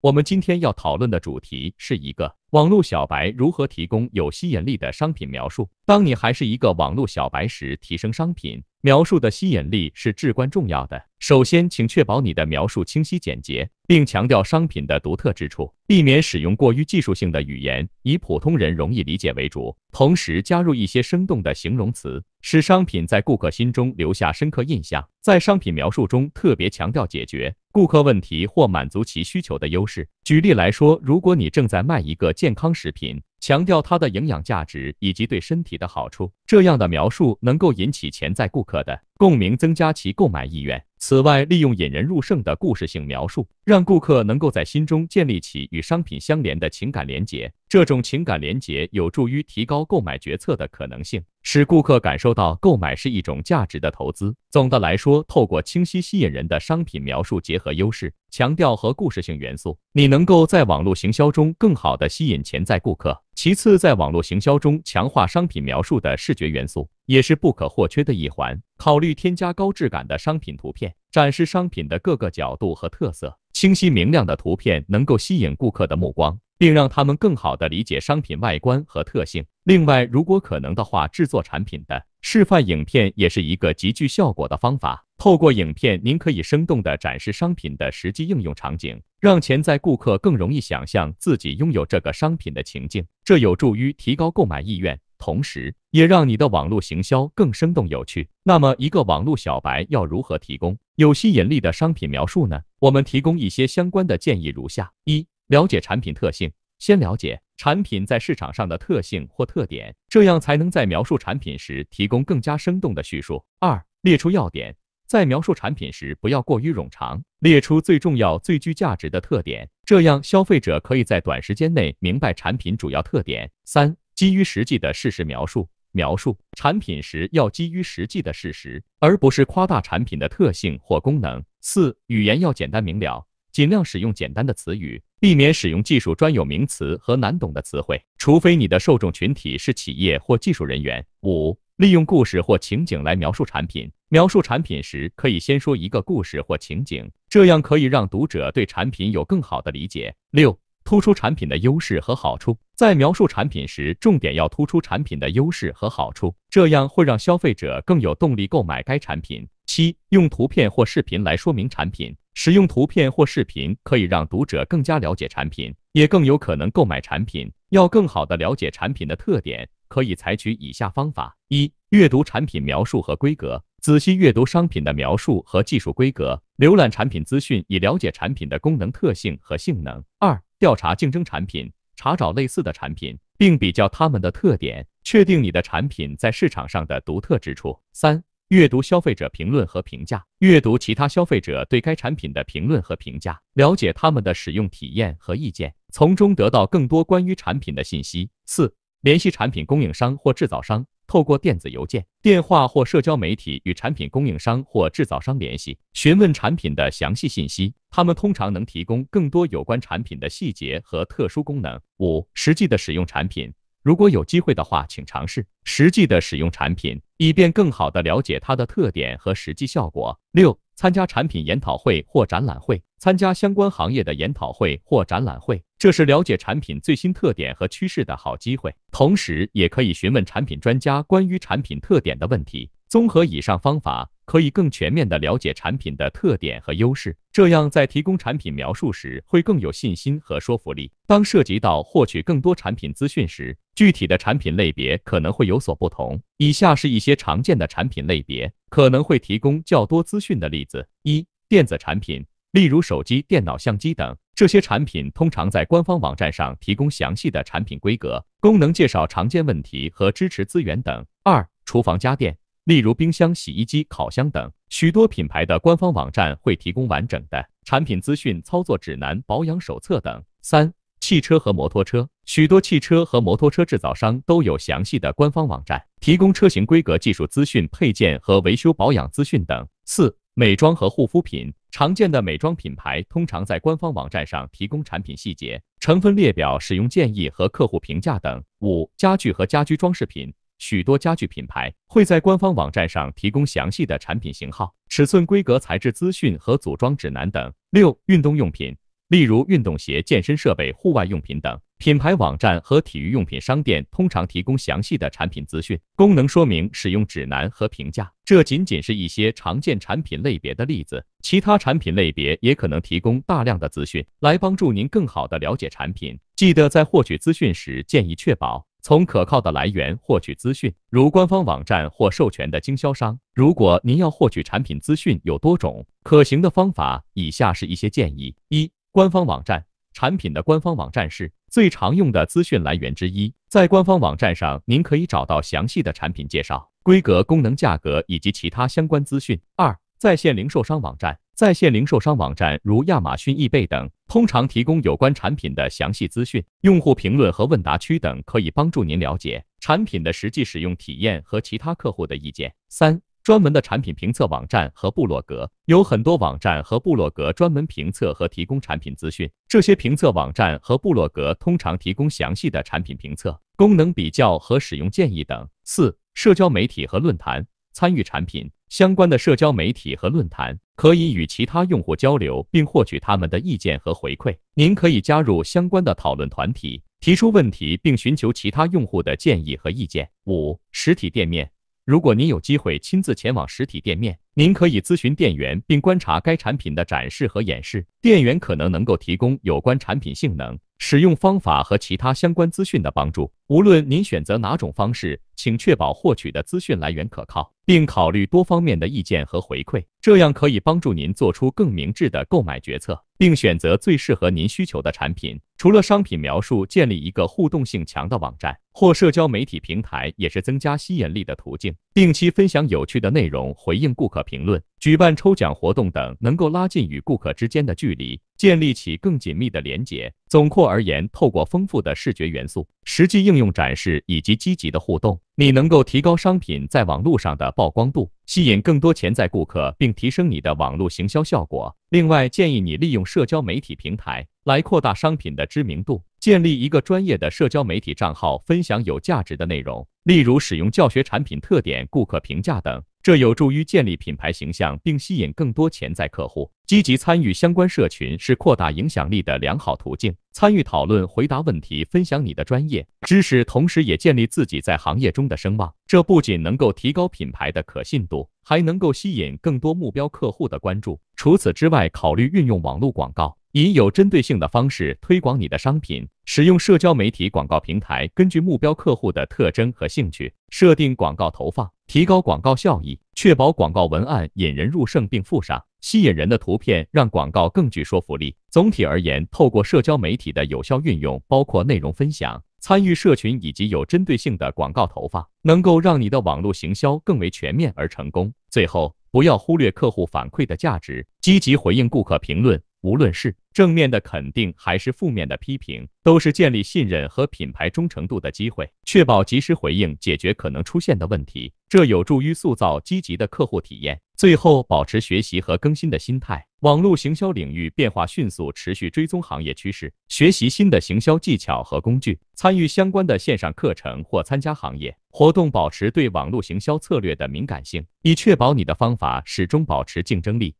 我们今天要讨论的主题是一个。网络小白如何提供有吸引力的商品描述？当你还是一个网络小白时，提升商品描述的吸引力是至关重要的。首先，请确保你的描述清晰简洁，并强调商品的独特之处，避免使用过于技术性的语言，以普通人容易理解为主。同时，加入一些生动的形容词，使商品在顾客心中留下深刻印象。在商品描述中，特别强调解决顾客问题或满足其需求的优势。举例来说，如果你正在卖一个健康食品，强调它的营养价值以及对身体的好处，这样的描述能够引起潜在顾客的共鸣，增加其购买意愿。此外，利用引人入胜的故事性描述，让顾客能够在心中建立起与商品相连的情感联结。这种情感联结有助于提高购买决策的可能性，使顾客感受到购买是一种价值的投资。总的来说，透过清晰、吸引人的商品描述，结合优势、强调和故事性元素，你能够在网络行销中更好的吸引潜在顾客。其次，在网络行销中强化商品描述的视觉元素也是不可或缺的一环。考虑添加高质感的商品图片，展示商品的各个角度和特色。清晰明亮的图片能够吸引顾客的目光。并让他们更好地理解商品外观和特性。另外，如果可能的话，制作产品的示范影片也是一个极具效果的方法。透过影片，您可以生动地展示商品的实际应用场景，让潜在顾客更容易想象自己拥有这个商品的情境，这有助于提高购买意愿，同时也让你的网络行销更生动有趣。那么，一个网络小白要如何提供有吸引力的商品描述呢？我们提供一些相关的建议如下：一。了解产品特性，先了解产品在市场上的特性或特点，这样才能在描述产品时提供更加生动的叙述。二、列出要点，在描述产品时不要过于冗长，列出最重要、最具价值的特点，这样消费者可以在短时间内明白产品主要特点。三、基于实际的事实描述，描述产品时要基于实际的事实，而不是夸大产品的特性或功能。四、语言要简单明了。尽量使用简单的词语，避免使用技术专有名词和难懂的词汇，除非你的受众群体是企业或技术人员。五、利用故事或情景来描述产品。描述产品时，可以先说一个故事或情景，这样可以让读者对产品有更好的理解。六、突出产品的优势和好处。在描述产品时，重点要突出产品的优势和好处，这样会让消费者更有动力购买该产品。七、用图片或视频来说明产品。使用图片或视频可以让读者更加了解产品，也更有可能购买产品。要更好的了解产品的特点，可以采取以下方法：一、阅读产品描述和规格，仔细阅读商品的描述和技术规格，浏览产品资讯，以了解产品的功能特性和性能；二、调查竞争产品，查找类似的产品，并比较它们的特点，确定你的产品在市场上的独特之处；三。阅读消费者评论和评价，阅读其他消费者对该产品的评论和评价，了解他们的使用体验和意见，从中得到更多关于产品的信息。四、联系产品供应商或制造商，透过电子邮件、电话或社交媒体与产品供应商或制造商联系，询问产品的详细信息。他们通常能提供更多有关产品的细节和特殊功能。五、实际的使用产品。如果有机会的话，请尝试实际的使用产品，以便更好地了解它的特点和实际效果。六、参加产品研讨会或展览会。参加相关行业的研讨会或展览会，这是了解产品最新特点和趋势的好机会。同时，也可以询问产品专家关于产品特点的问题。综合以上方法，可以更全面地了解产品的特点和优势。这样，在提供产品描述时，会更有信心和说服力。当涉及到获取更多产品资讯时，具体的产品类别可能会有所不同。以下是一些常见的产品类别可能会提供较多资讯的例子：一、电子产品，例如手机、电脑、相机等，这些产品通常在官方网站上提供详细的产品规格、功能介绍、常见问题和支持资源等。二、厨房家电，例如冰箱、洗衣机、烤箱等，许多品牌的官方网站会提供完整的产品资讯、操作指南、保养手册等。三、汽车和摩托车，许多汽车和摩托车制造商都有详细的官方网站，提供车型规格、技术资讯、配件和维修保养资讯等。四、美妆和护肤品，常见的美妆品牌通常在官方网站上提供产品细节、成分列表、使用建议和客户评价等。五、家具和家居装饰品，许多家具品牌会在官方网站上提供详细的产品型号、尺寸规格、材质资讯和组装指南等。六、运动用品。例如运动鞋、健身设备、户外用品等品牌网站和体育用品商店通常提供详细的产品资讯、功能说明、使用指南和评价。这仅仅是一些常见产品类别的例子，其他产品类别也可能提供大量的资讯来帮助您更好的了解产品。记得在获取资讯时，建议确保从可靠的来源获取资讯，如官方网站或授权的经销商。如果您要获取产品资讯，有多种可行的方法。以下是一些建议：一。官方网站产品的官方网站是最常用的资讯来源之一，在官方网站上，您可以找到详细的产品介绍、规格、功能、价格以及其他相关资讯。二，在线零售商网站，在线零售商网站如亚马逊、易贝等，通常提供有关产品的详细资讯、用户评论和问答区等，可以帮助您了解产品的实际使用体验和其他客户的意见。三。专门的产品评测网站和部落格有很多网站和部落格专门评测和提供产品资讯。这些评测网站和部落格通常提供详细的产品评测、功能比较和使用建议等。四、社交媒体和论坛参与产品相关的社交媒体和论坛，可以与其他用户交流，并获取他们的意见和回馈。您可以加入相关的讨论团体，提出问题，并寻求其他用户的建议和意见。五、实体店面。如果您有机会亲自前往实体店面，您可以咨询店员，并观察该产品的展示和演示。店员可能能够提供有关产品性能。使用方法和其他相关资讯的帮助。无论您选择哪种方式，请确保获取的资讯来源可靠，并考虑多方面的意见和回馈。这样可以帮助您做出更明智的购买决策，并选择最适合您需求的产品。除了商品描述，建立一个互动性强的网站或社交媒体平台也是增加吸引力的途径。定期分享有趣的内容，回应顾客评论，举办抽奖活动等，能够拉近与顾客之间的距离，建立起更紧密的连接。总括而言，透过丰富的视觉元素、实际应用展示以及积极的互动，你能够提高商品在网络上的曝光度，吸引更多潜在顾客，并提升你的网络行销效果。另外，建议你利用社交媒体平台来扩大商品的知名度。建立一个专业的社交媒体账号，分享有价值的内容，例如使用教学产品特点、顾客评价等，这有助于建立品牌形象并吸引更多潜在客户。积极参与相关社群是扩大影响力的良好途径。参与讨论、回答问题、分享你的专业知识，同时也建立自己在行业中的声望。这不仅能够提高品牌的可信度，还能够吸引更多目标客户的关注。除此之外，考虑运用网络广告。以有针对性的方式推广你的商品，使用社交媒体广告平台，根据目标客户的特征和兴趣设定广告投放，提高广告效益，确保广告文案引人入胜，并附上吸引人的图片，让广告更具说服力。总体而言，透过社交媒体的有效运用，包括内容分享、参与社群以及有针对性的广告投放，能够让你的网络行销更为全面而成功。最后，不要忽略客户反馈的价值，积极回应顾客评论。无论是正面的肯定还是负面的批评，都是建立信任和品牌忠诚度的机会。确保及时回应，解决可能出现的问题，这有助于塑造积极的客户体验。最后，保持学习和更新的心态。网络行销领域变化迅速，持续追踪行业趋势，学习新的行销技巧和工具，参与相关的线上课程或参加行业活动，保持对网络行销策略的敏感性，以确保你的方法始终保持竞争力。